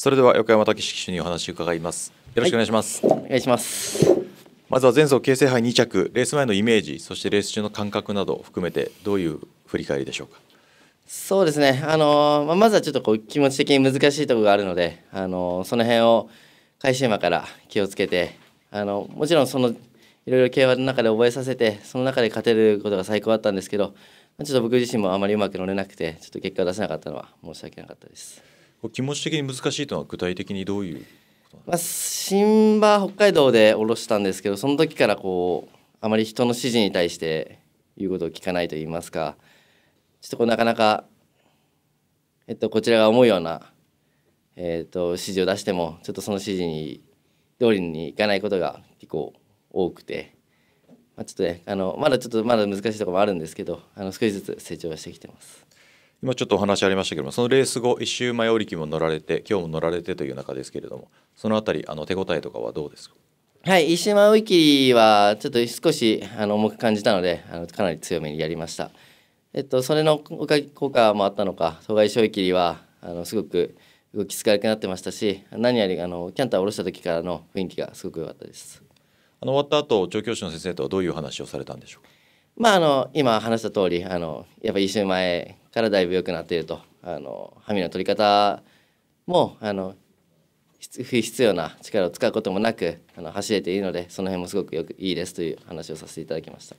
それでは横山武史手にお話を伺いますよろしくお願いします、はい、お願いしますまずは前走京成杯2着レース前のイメージそしてレース中の感覚などを含めてどういう振り返りでしょうかそうですね、あのまあ、まずはちょっとこう気持ち的に難しいところがあるので、あのその辺を開始馬から気をつけてあのもちろんそのいろいろ競馬の中で覚えさせてその中で勝てることが最高だったんですけどちょっと僕自身もあまりうまく乗れなくてちょっと結果を出せなかったのは申し訳なかったです。気持ち的に難しいというのは具体的にどういうまあ、新馬北海道で降ろしたんですけどその時からこうあまり人の指示に対して言うことを聞かないと言いますかちょっとこうなかなか、えっと、こちらが思うような、えっと、指示を出してもちょっとその指示に通りにいかないことが結構多くて、まあ、ちょっとねあのまだちょっとまだ難しいところもあるんですけどあの少しずつ成長してきてます。今ちょっとお話ありましたけどもそのレース後1周前折り機も乗られて今日も乗られてという中ですけれどもそのあたりあの手応えとかはどうですかはい石間追いはちょっと少しあの重く感じたのであのかなり強めにやりました、えっと、それの効果もあったのか当該小追いはあのすごく動き疲れくなってましたし何よりあのキャンターを下ろした時からの雰囲気がすごく良かったですあの終わった後調教師の先生とはどういう話をされたんでしょうかまああの今話した通りあのやっぱ1週前からだいぶ良くなっているとあの歯磨きの取り方もあの不必要な力を使うこともなくあの走れているのでその辺もすごくよくいいですという話をさせていただきました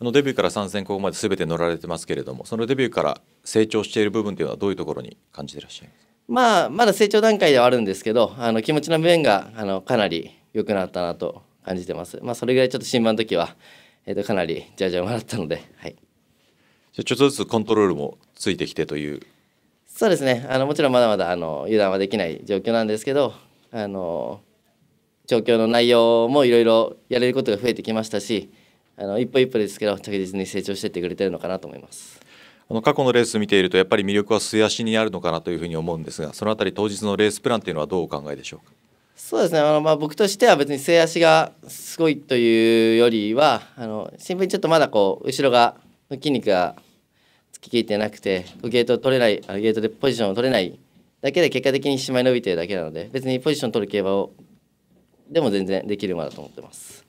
あのデビューから参戦ここまで全て乗られてますけれどもそのデビューから成長している部分というのはどういうところに感じていらっしゃいますかまあ、まだ成長段階ではあるんですけどあの気持ちの面があのかなり良くなったなと感じてます。まあ、それぐらいちょっと新の時はえーと、かなりじゃじゃ笑ったので、はい、じゃちょっとずつコントロールもついてきてというそうですねあのもちろんまだまだあの油断はできない状況なんですけどあの状況の内容もいろいろやれることが増えてきましたしあの一歩一歩ですけど着実に成長していってくれてるのかなと思います。あの過去のレース見ているとやっぱり魅力は素足にあるのかなというふうに思うんですがそのあたり当日のレースプランというのはどうお考えでしょうかそうですねあの、まあ、僕としては別に末足がすごいというよりはあの新聞ちょっとまだこう後ろが筋肉がつききいてなくてゲート取れないゲートでポジションを取れないだけで結果的にしまい伸びてるだけなので別にポジション取る競馬をでも全然できる馬だと思ってます。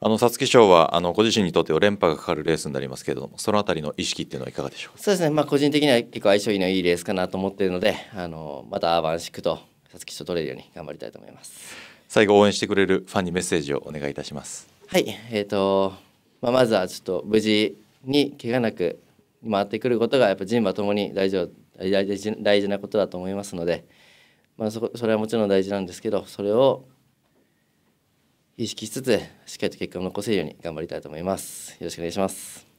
あの皐月賞はあのご自身にとっては連覇がかかるレースになりますけれどもその辺りの意識っていうのはいかがでしょうそうですね、まあ、個人的には結構相性のいいレースかなと思っているのであのまたアーバンシクと皐月賞取れるように頑張りたいと思います最後応援してくれるファンにメッセージをお願いいたしますはいえっ、ー、と、まあ、まずはちょっと無事に怪我なく回ってくることがやっぱ人馬ともに大丈事大事なことだと思いますので、まあそそれはもちろん大事なんですけどそれを意識しつつしっかりと結果を残せるように頑張りたいと思いますよろしくお願いします